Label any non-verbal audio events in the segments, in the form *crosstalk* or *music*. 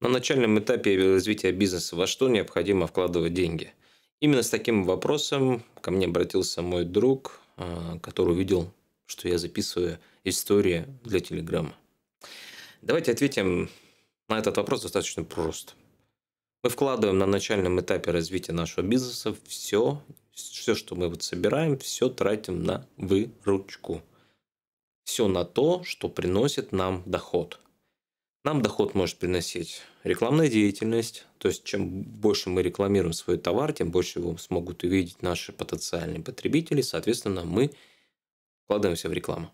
на начальном этапе развития бизнеса во что необходимо вкладывать деньги. Именно с таким вопросом ко мне обратился мой друг, а, который увидел, что я записываю истории для Телеграма. Давайте ответим на этот вопрос достаточно просто. Мы вкладываем на начальном этапе развития нашего бизнеса все, все, что мы вот собираем, все тратим на выручку. Все на то, что приносит нам доход – нам доход может приносить рекламная деятельность, то есть чем больше мы рекламируем свой товар, тем больше его смогут увидеть наши потенциальные потребители, соответственно, мы вкладываемся в рекламу.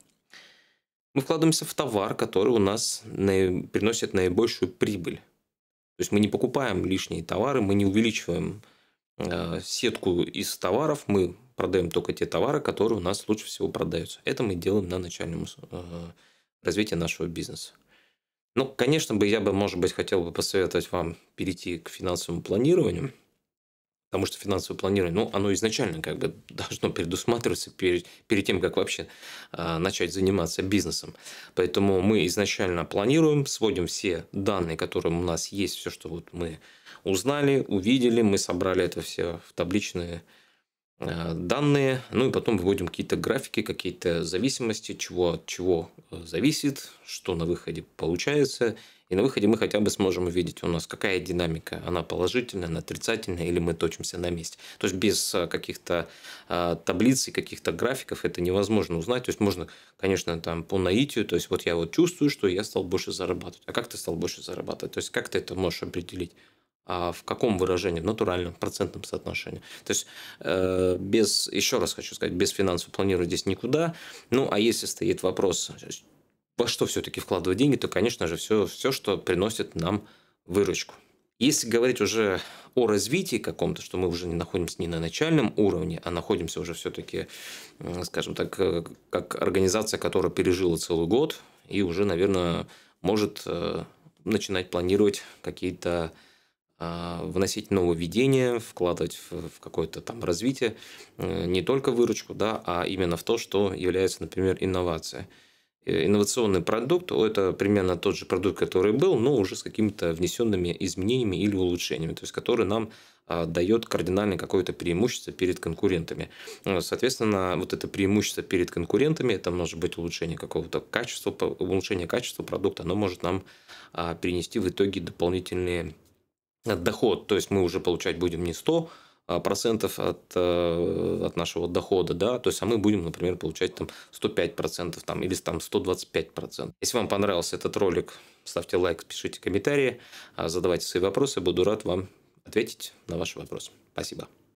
Мы вкладываемся в товар, который у нас приносит наибольшую прибыль. То есть мы не покупаем лишние товары, мы не увеличиваем э, сетку из товаров, мы продаем только те товары, которые у нас лучше всего продаются. Это мы делаем на начальном э, развитии нашего бизнеса. Ну, конечно бы, я бы, может быть, хотел бы посоветовать вам перейти к финансовому планированию, потому что финансовое планирование, ну, оно изначально как бы *laughs* должно предусматриваться перед, перед тем, как вообще э, начать заниматься бизнесом. Поэтому мы изначально планируем, сводим все данные, которые у нас есть, все, что вот мы узнали, увидели, мы собрали это все в табличные Э, данные, ну и потом выводим какие-то графики, какие-то зависимости, чего от чего э, зависит, что на выходе получается. И на выходе мы хотя бы сможем увидеть у нас, какая динамика, она положительная, она отрицательная, или мы точимся на месте. То есть без э, каких-то таблиц и каких-то графиков это невозможно узнать. То есть можно, конечно, там по наитию, то есть вот я вот чувствую, что я стал больше зарабатывать. А как ты стал больше зарабатывать? То есть как ты это можешь определить? А в каком выражении? В натуральном, процентном соотношении. То есть, э, без, еще раз хочу сказать, без финансов планирую здесь никуда. Ну, а если стоит вопрос, во что все-таки вкладывать деньги, то, конечно же, все, все, что приносит нам выручку. Если говорить уже о развитии каком-то, что мы уже не находимся не на начальном уровне, а находимся уже все-таки, скажем так, э, как организация, которая пережила целый год и уже, наверное, может э, начинать планировать какие-то а, вносить нововведения, вкладывать в, в какое-то там развитие, э, не только выручку, да, а именно в то, что является, например, инновация. Э, инновационный продукт – это примерно тот же продукт, который был, но уже с какими-то внесенными изменениями или улучшениями, то есть который нам а, дает кардинальное какое-то преимущество перед конкурентами. Э, соответственно, вот это преимущество перед конкурентами, это может быть улучшение какого-то качества, улучшение качества продукта, оно может нам а, принести в итоге дополнительные доход, то есть мы уже получать будем не 100 а, процентов от, э, от нашего дохода, да, то есть, а мы будем, например, получать там 105 процентов там, или там 125 процентов. Если вам понравился этот ролик, ставьте лайк, пишите комментарии, а, задавайте свои вопросы, буду рад вам ответить на ваши вопросы. Спасибо.